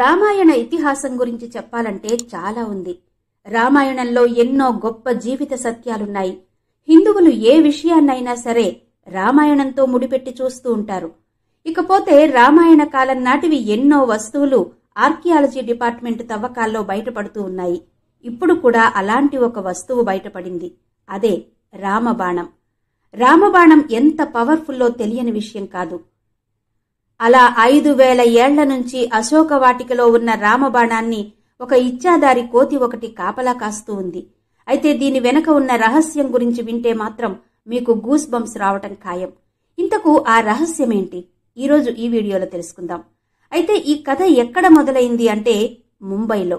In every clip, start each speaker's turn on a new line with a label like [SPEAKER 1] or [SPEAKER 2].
[SPEAKER 1] రామాయణ ఇతిహాసం గురించి చెప్పాలంటే చాలా ఉంది రామాయణంలో ఎన్నో గొప్ప జీవిత సత్యాలున్నాయి హిందువులు ఏ విషయాన్నైనా సరే రామాయణంతో ముడిపెట్టి చూస్తూ ఉంటారు ఇకపోతే రామాయణ కాలం నాటివి ఎన్నో వస్తువులు ఆర్కియాలజీ డిపార్ట్మెంట్ తవ్వకాల్లో బయటపడుతూ ఉన్నాయి ఇప్పుడు కూడా అలాంటి ఒక వస్తువు బయటపడింది అదే రామబాణం రామబాణం ఎంత పవర్ఫుల్లో తెలియని విషయం కాదు అలా ఐదు వేల ఏళ్ల నుంచి అశోకవాటికలో ఉన్న రామబాణాన్ని ఒక ఇచ్చాదారి కోతి ఒకటి కాపలా కాస్తూ ఉంది అయితే దీని వెనక ఉన్న రహస్యం గురించి వింటే మాత్రం మీకు గూస్ బంప్స్ రావటం ఖాయం ఇంతకు ఆ రహస్యమేంటి ఈరోజు ఈ వీడియోలో తెలుసుకుందాం అయితే ఈ కథ ఎక్కడ మొదలైంది అంటే ముంబైలో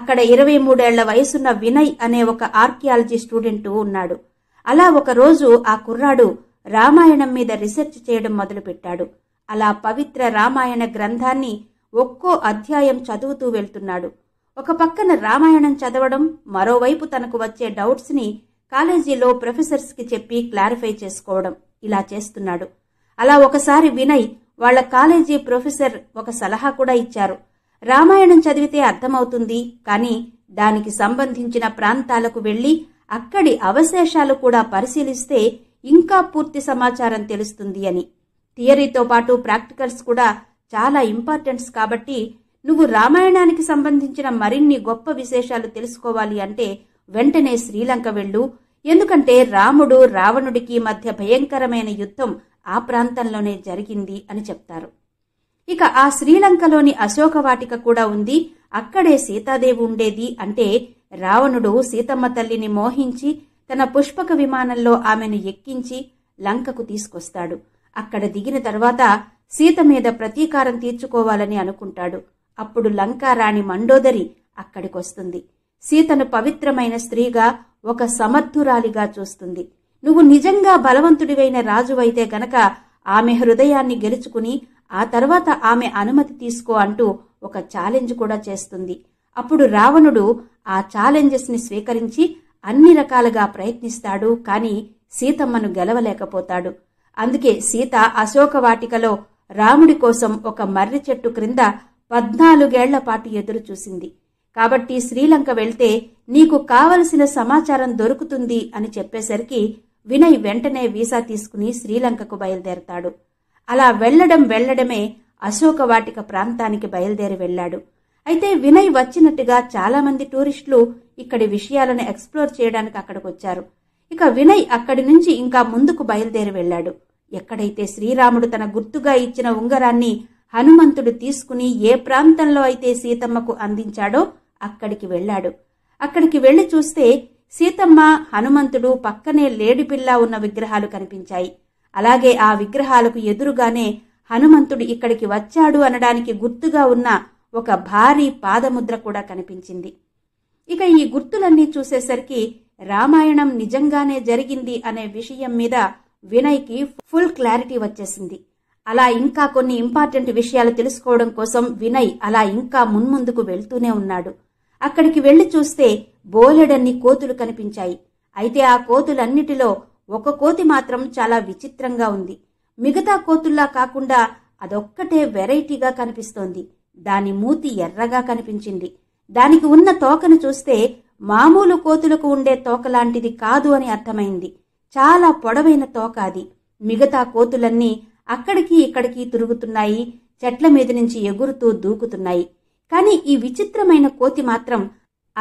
[SPEAKER 1] అక్కడ ఇరవై మూడేళ్ల వయసున్న వినయ్ అనే ఒక ఆర్కియాలజీ స్టూడెంట్ ఉన్నాడు అలా ఒకరోజు ఆ కుర్రాడు రామాయణం మీద రీసెర్చ్ చేయడం మొదలుపెట్టాడు అలా పవిత్ర రామాయణ గ్రంథాన్ని ఒక్కో అధ్యాయం చదువుతూ వెళ్తున్నాడు ఒక పక్కన రామాయణం చదవడం మరోవైపు తనకు వచ్చే డౌట్స్ని కాలేజీలో ప్రొఫెసర్స్కి చెప్పి క్లారిఫై చేసుకోవడం ఇలా చేస్తున్నాడు అలా ఒకసారి వినయ్ వాళ్ల కాలేజీ ప్రొఫెసర్ ఒక సలహా కూడా ఇచ్చారు రామాయణం చదివితే అర్థమవుతుంది కానీ దానికి సంబంధించిన ప్రాంతాలకు వెళ్లి అక్కడి అవశేషాలు కూడా పరిశీలిస్తే ఇంకా పూర్తి సమాచారం తెలుస్తుంది అని థియరీతో పాటు ప్రాక్టికల్స్ కూడా చాలా ఇంపార్టెంట్స్ కాబట్టి నువ్వు రామాయణానికి సంబంధించిన మరిన్ని గొప్ప విశేషాలు తెలుసుకోవాలి అంటే వెంటనే శ్రీలంక వెళ్ళు ఎందుకంటే రాముడు రావణుడికి మధ్య భయంకరమైన యుద్ధం ఆ ప్రాంతంలోనే జరిగింది అని చెప్తారు ఇక ఆ శ్రీలంకలోని అశోకవాటిక కూడా ఉంది అక్కడే సీతాదేవి ఉండేది అంటే రావణుడు సీతమ్మ తల్లిని మోహించి తన పుష్పక విమానంలో ఆమెను ఎక్కించి లంకకు తీసుకొస్తాడు అక్కడ దిగిన తర్వాత సీత మీద ప్రతీకారం తీర్చుకోవాలని అనుకుంటాడు అప్పుడు లంకారాణి మండోదరి అక్కడికొస్తుంది సీతను పవిత్రమైన స్త్రీగా ఒక సమర్థురాలిగా చూస్తుంది నువ్వు నిజంగా బలవంతుడివైన రాజువైతే గనక ఆమె హృదయాన్ని గెలుచుకుని ఆ తర్వాత ఆమె అనుమతి తీసుకో అంటూ ఒక ఛాలెంజ్ కూడా చేస్తుంది అప్పుడు రావణుడు ఆ ఛాలెంజెస్ని స్వీకరించి అన్ని రకాలుగా ప్రయత్నిస్తాడు కానీ సీతమ్మను గెలవలేకపోతాడు అందుకే సీత అశోకవాటికలో రాముడి కోసం ఒక మర్రి చెట్టు క్రింద పద్నాలుగేళ్ల పాటు ఎదురు చూసింది కాబట్టి శ్రీలంక వెళ్తే నీకు కావలసిన సమాచారం దొరుకుతుంది అని చెప్పేసరికి వినయ్ వెంటనే వీసా తీసుకుని శ్రీలంకకు బయలుదేరతాడు అలా వెళ్లడం వెళ్లడమే అశోకవాటిక ప్రాంతానికి బయలుదేరి వెళ్లాడు అయితే వినయ్ వచ్చినట్టుగా చాలామంది టూరిస్టులు ఇక్కడి విషయాలను ఎక్స్ప్లోర్ చేయడానికి అక్కడికొచ్చారు ఇక వినయ్ అక్కడి నుంచి ఇంకా ముందుకు బయలుదేరి వెళ్ళాడు ఎక్కడైతే శ్రీరాముడు తన గుర్తుగా ఇచ్చిన ఉంగరాన్ని హనుమంతుడు తీసుకుని ఏ ప్రాంతంలో అయితే సీతమ్మకు అందించాడో అక్కడికి వెళ్ళాడు అక్కడికి వెళ్ళి చూస్తే సీతమ్మ హనుమంతుడు పక్కనే లేడిపిల్లా ఉన్న విగ్రహాలు కనిపించాయి అలాగే ఆ విగ్రహాలకు ఎదురుగానే హనుమంతుడు ఇక్కడికి వచ్చాడు అనడానికి గుర్తుగా ఉన్న ఒక భారీ పాదముద్ర కూడా కనిపించింది ఇక ఈ గుర్తులన్నీ చూసేసరికి రామాయణం నిజంగానే జరిగింది అనే విషయం మీద వినయ్కి ఫుల్ క్లారిటీ వచ్చేసింది అలా ఇంకా కొన్ని ఇంపార్టెంట్ విషయాలు తెలుసుకోవడం కోసం వినయ్ అలా ఇంకా మున్ముందుకు వెళ్తూనే ఉన్నాడు అక్కడికి వెళ్లి చూస్తే బోలెడన్ని కోతులు కనిపించాయి అయితే ఆ కోతులన్నిటిలో ఒక కోతి మాత్రం చాలా విచిత్రంగా ఉంది మిగతా కోతుల్లా కాకుండా అదొక్కటే వెరైటీగా కనిపిస్తోంది దాని మూతి ఎర్రగా కనిపించింది దానికి ఉన్న తోకను చూస్తే మామూలు కోతులకు ఉండే తోకలాంటిది కాదు అని అర్థమైంది చాలా పొడవైన తోక అది మిగతా కోతులన్నీ అక్కడికి ఇక్కడికి తిరుగుతున్నాయి చెట్ల మీద నుంచి ఎగురుతూ దూకుతున్నాయి కానీ ఈ విచిత్రమైన కోతి మాత్రం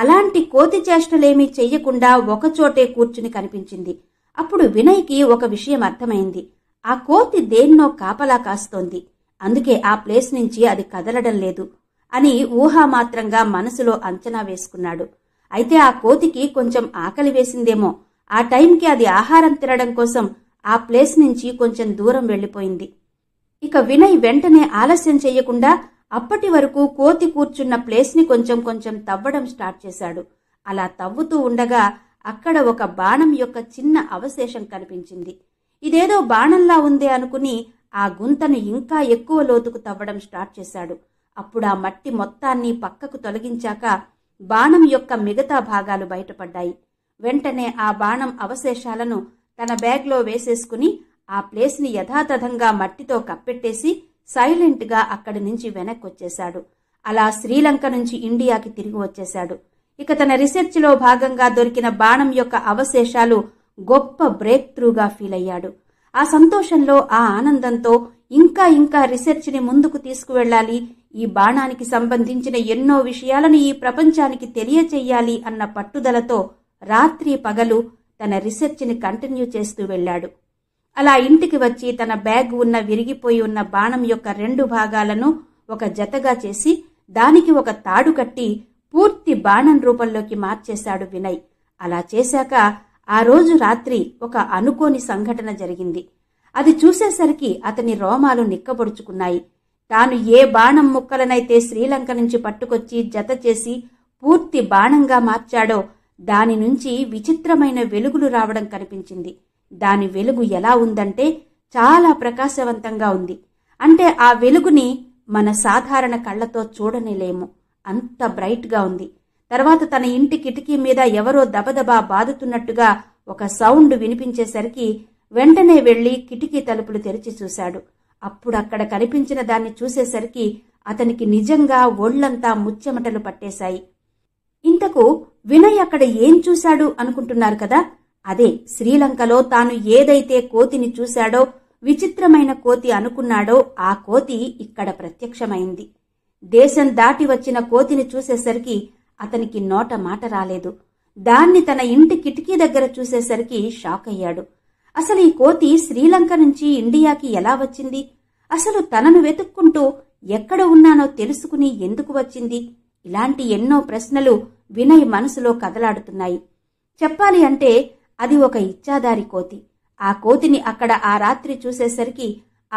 [SPEAKER 1] అలాంటి కోతి చేష్టలేమీ చెయ్యకుండా ఒకచోటే కూర్చుని కనిపించింది అప్పుడు వినయ్కి ఒక విషయం అర్థమైంది ఆ కోతి దేన్నో కాపలా కాస్తోంది అందుకే ఆ ప్లేస్ నుంచి అది కదలడం లేదు అని ఊహామాత్రంగా మనసులో అంచనా వేసుకున్నాడు అయితే ఆ కోతికి కొంచెం ఆకలి వేసిందేమో ఆ టైంకి అది ఆహారం తినడం కోసం ఆ ప్లేస్ నుంచి కొంచెం దూరం వెళ్ళిపోయింది ఇక వినయ్ వెంటనే ఆలస్యం చేయకుండా అప్పటి వరకు కోతి కూర్చున్న ప్లేస్ని కొంచెం కొంచెం తవ్వడం స్టార్ట్ చేశాడు అలా తవ్వుతూ ఉండగా అక్కడ ఒక బాణం యొక్క చిన్న అవశేషం కనిపించింది ఇదేదో బాణంలా ఉందే అనుకుని ఆ గుంతను ఇంకా ఎక్కువ లోతుకు తవ్వడం స్టార్ట్ చేశాడు అప్పుడు ఆ మట్టి మొత్తాన్ని పక్కకు తొలగించాక బాణం యొక్క మిగతా భాగాలు బయటపడ్డాయి వెంటనే ఆ బాణం అవశేషాలను తన బ్యాగ్లో వేసేసుకుని ఆ ప్లేస్ని యథాతథంగా మట్టితో కప్పెట్టేసి సైలెంట్గా అక్కడి నుంచి వెనక్కి వచ్చేశాడు అలా శ్రీలంక నుంచి ఇండియాకి తిరిగి వచ్చేశాడు ఇక తన రీసెర్చ్లో భాగంగా దొరికిన బాణం యొక్క అవశేషాలు గొప్ప బ్రేక్ త్రూగా ఫీల్ అయ్యాడు ఆ సంతోషంలో ఆ ఆనందంతో ఇంకా ఇంకా రీసెర్చ్ని ముందుకు తీసుకువెళ్ళాలి ఈ బాణానికి సంబంధించిన ఎన్నో విషయాలను ఈ ప్రపంచానికి తెలియచేయాలి అన్న పట్టుదలతో రాత్రి పగలు తన రీసెర్చ్ని కంటిన్యూ చేస్తూ వెళ్ళాడు అలా ఇంటికి వచ్చి తన బ్యాగ్ ఉన్న విరిగిపోయి ఉన్న బాణం యొక్క రెండు భాగాలను ఒక జతగా చేసి దానికి ఒక తాడు కట్టి పూర్తి బాణం రూపంలోకి మార్చేశాడు వినయ్ అలా చేశాక ఆ రోజు రాత్రి ఒక అనుకోని సంఘటన జరిగింది అది చూసేసరికి అతని రోమాలు నిక్కబొడుచుకున్నాయి తాను ఏ బాణం ముక్కలనైతే శ్రీలంక నుంచి పట్టుకొచ్చి జత చేసి పూర్తి బాణంగా మార్చాడో దాని నుంచి విచిత్రమైన వెలుగులు రావడం కనిపించింది దాని వెలుగు ఎలా ఉందంటే చాలా ప్రకాశవంతంగా ఉంది అంటే ఆ వెలుగుని మన సాధారణ కళ్ళతో చూడనిలేము అంత బ్రైట్గా ఉంది తర్వాత తన ఇంటి కిటికీ మీద ఎవరో దబదబా బాదుతున్నట్టుగా ఒక సౌండ్ వినిపించేసరికి వెంటనే వెళ్లి కిటికీ తలుపులు తెరిచి చూశాడు అప్పుడు అక్కడ కనిపించిన దాన్ని చూసేసరికి అతనికి నిజంగా ఒళ్లంతా ముచ్చెమటలు పట్టేశాయి ఇంతకు వినయ్ అక్కడ ఏం చూశాడు అనుకుంటున్నారు కదా అదే శ్రీలంకలో తాను ఏదైతే కోతిని చూశాడో విచిత్రమైన కోతి అనుకున్నాడో ఆ కోతి ఇక్కడ ప్రత్యక్షమైంది దేశం దాటి వచ్చిన కోతిని చూసేసరికి అతనికి నోట మాట రాలేదు దాన్ని తన ఇంటి కిటికీ దగ్గర చూసేసరికి షాక్ అయ్యాడు అసలు ఈ కోతి శ్రీలంక నుంచి ఇండియాకి ఎలా వచ్చింది అసలు తనను వెతుక్కుంటూ ఎక్కడ ఉన్నానో తెలుసుకుని ఎందుకు వచ్చింది ఇలాంటి ఎన్నో ప్రశ్నలు వినయ్ మనసులో కదలాడుతున్నాయి చెప్పాలి అంటే అది ఒక ఇచ్చాదారి కోతి ఆ కోతిని అక్కడ ఆ రాత్రి చూసేసరికి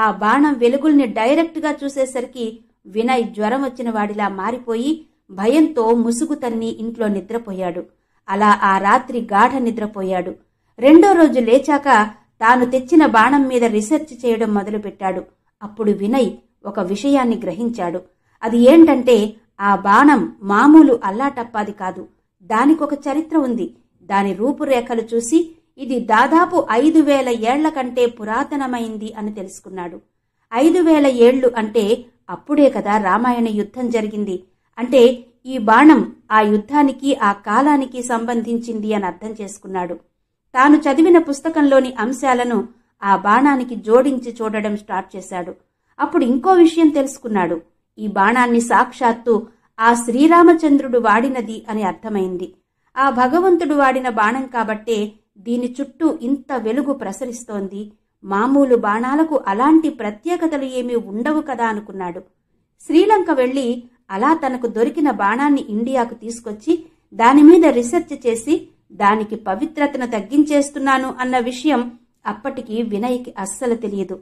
[SPEAKER 1] ఆ బాణం వెలుగుల్ని డైరెక్ట్గా చూసేసరికి వినయ్ జ్వరం వచ్చిన వాడిలా మారిపోయి భయంతో ముసుగు తన్ని ఇంట్లో నిద్రపోయాడు అలా ఆ రాత్రి గాఢ నిద్రపోయాడు రెండో రోజు లేచాక తాను తెచ్చిన బాణం మీద రీసెర్చ్ చేయడం మొదలుపెట్టాడు అప్పుడు వినయ్ ఒక విషయాన్ని గ్రహించాడు అది ఏంటంటే ఆ బాణం మామూలు అల్లాటప్పాది కాదు దానికొక చరిత్ర ఉంది దాని రూపురేఖలు చూసి ఇది దాదాపు ఐదు వేల ఏళ్ల కంటే పురాతనమైంది అని తెలుసుకున్నాడు ఐదు వేల ఏళ్లు అంటే అప్పుడే కదా రామాయణ యుద్ధం జరిగింది అంటే ఈ బాణం ఆ యుద్ధానికి ఆ కాలానికి సంబంధించింది అని అర్థం చేసుకున్నాడు తాను చదివిన పుస్తకంలోని అంశాలను ఆ బాణానికి జోడించి చూడడం స్టార్ట్ చేశాడు అప్పుడు ఇంకో విషయం తెలుసుకున్నాడు ఈ బాణాన్ని సాక్షాత్తు ఆ శ్రీరామచంద్రుడు వాడినది అని అర్థమైంది ఆ భగవంతుడు వాడిన బాణం కాబట్టే దీని చుట్టూ ఇంత వెలుగు ప్రసరిస్తోంది మామూలు బాణాలకు అలాంటి ప్రత్యేకతలు ఏమీ ఉండవు కదా అనుకున్నాడు శ్రీలంక వెళ్ళి అలా తనకు దొరికిన బాణాన్ని ఇండియాకు తీసుకొచ్చి దానిమీద రీసెర్చ్ చేసి దానికి పవిత్రతను తగ్గించేస్తున్నాను అన్న విషయం అప్పటికి వినయ్కి అస్సలు తెలియదు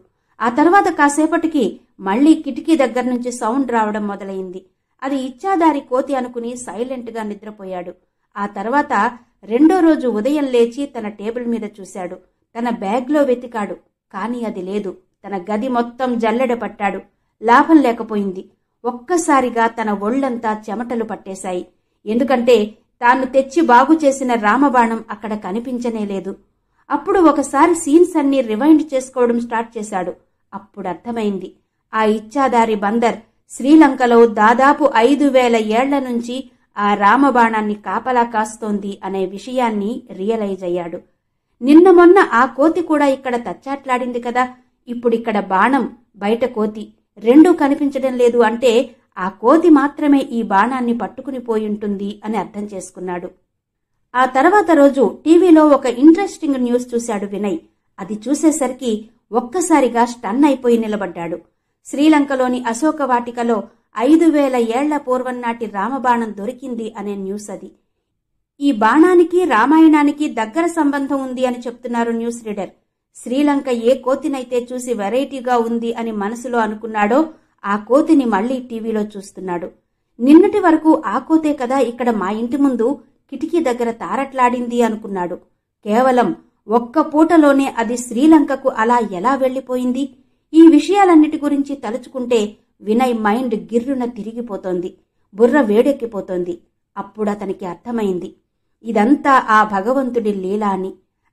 [SPEAKER 1] ఆ తర్వాత కాసేపటికి మళ్లీ కిటికీ దగ్గర నుంచి సౌండ్ రావడం మొదలైంది అది ఇచ్చాదారి కోతి అనుకుని సైలెంట్గా నిద్రపోయాడు ఆ తర్వాత రెండో రోజు ఉదయం లేచి తన టేబుల్ మీద చూశాడు తన బ్యాగ్లో వెతికాడు కానీ అది లేదు తన గది మొత్తం జల్లెడ పట్టాడు లాభం లేకపోయింది ఒక్కసారిగా తన ఒళ్లంతా చెమటలు పట్టేశాయి ఎందుకంటే తాను తెచ్చి బాగు చేసిన రామబాణం అక్కడ కనిపించనేలేదు అప్పుడు ఒకసారి సీన్స్ అన్ని రివైండ్ చేసుకోవడం స్టార్ట్ చేశాడు అప్పుడు అర్థమైంది ఆ ఇచ్చాదారి బందర్ శ్రీలంకలో దాదాపు ఐదు వేల ఏళ్ల నుంచి ఆ రామబాణాన్ని కాపలా కాస్తోంది అనే విషయాన్ని రియలైజ్ అయ్యాడు నిన్న మొన్న ఆ కోతి కూడా ఇక్కడ తచ్చాట్లాడింది కదా ఇప్పుడిక్కడ బాణం బయట కోతి రెండూ కనిపించడం లేదు అంటే ఆ కోతి మాత్రమే ఈ బాణాన్ని పట్టుకుని పోయింటుంది అని అర్థం చేసుకున్నాడు ఆ తర్వాత రోజు టీవీలో ఒక ఇంట్రెస్టింగ్ న్యూస్ చూశాడు వినయ్ అది చూసేసరికి ఒక్కసారిగా స్టన్ అయిపోయి నిలబడ్డాడు శ్రీలంకలోని అశోక వాటికలో ఐదు వేల ఏళ్ల పూర్వం నాటి రామబాణం దొరికింది అనే న్యూస్ అది ఈ బాణానికి రామాయణానికి దగ్గర సంబంధం ఉంది అని చెప్తున్నారు న్యూస్ రీడర్ శ్రీలంక ఏ కోతినైతే చూసి వెరైటీగా ఉంది అని మనసులో అనుకున్నాడో ఆ కోతిని మళ్లీ టీవీలో చూస్తున్నాడు నిన్నటి వరకు ఆ కోతే కదా ఇక్కడ మా ఇంటి ముందు కిటికీ దగ్గర తారట్లాడింది అనుకున్నాడు కేవలం ఒక్క పూటలోనే అది శ్రీలంకకు అలా ఎలా వెళ్లిపోయింది ఈ విషయాలన్నిటి గురించి తలుచుకుంటే వినయ్ మైండ్ గిర్రున తిరిగిపోతోంది బుర్ర వేడెక్కిపోతోంది అప్పుడతనికి అర్థమైంది ఇదంతా ఆ భగవంతుడి లీల అని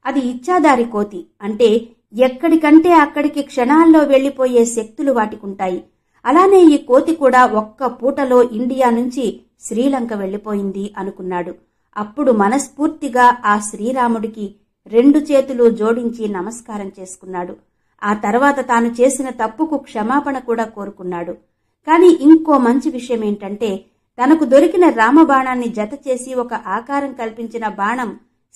[SPEAKER 1] అది ఇచ్చాదారి కోతి అంటే ఎక్కడికంటే అక్కడికి క్షణాల్లో వెళ్లిపోయే శక్తులు వాటికుంటాయి అలానే ఈ కోతి కూడా ఒక్క పూటలో ఇండియా నుంచి శ్రీలంక వెళ్ళిపోయింది అనుకున్నాడు అప్పుడు మనస్ఫూర్తిగా ఆ శ్రీరాముడికి రెండు చేతులు జోడించి నమస్కారం చేసుకున్నాడు ఆ తర్వాత తాను చేసిన తప్పుకు క్షమాపణ కూడా కోరుకున్నాడు కాని ఇంకో మంచి విషయం ఏంటంటే తనకు దొరికిన రామబాణాన్ని జత చేసి ఒక ఆకారం కల్పించిన బాణం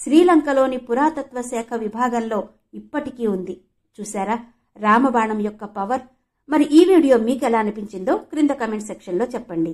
[SPEAKER 1] శ్రీలంకలోని పురాతత్వ శాఖ విభాగంలో ఇప్పటికీ ఉంది చూశారా రామబాణం యొక్క పవర్ మరి ఈ వీడియో మీకు ఎలా అనిపించిందో క్రింద కమెంట్ సెక్షన్లో చెప్పండి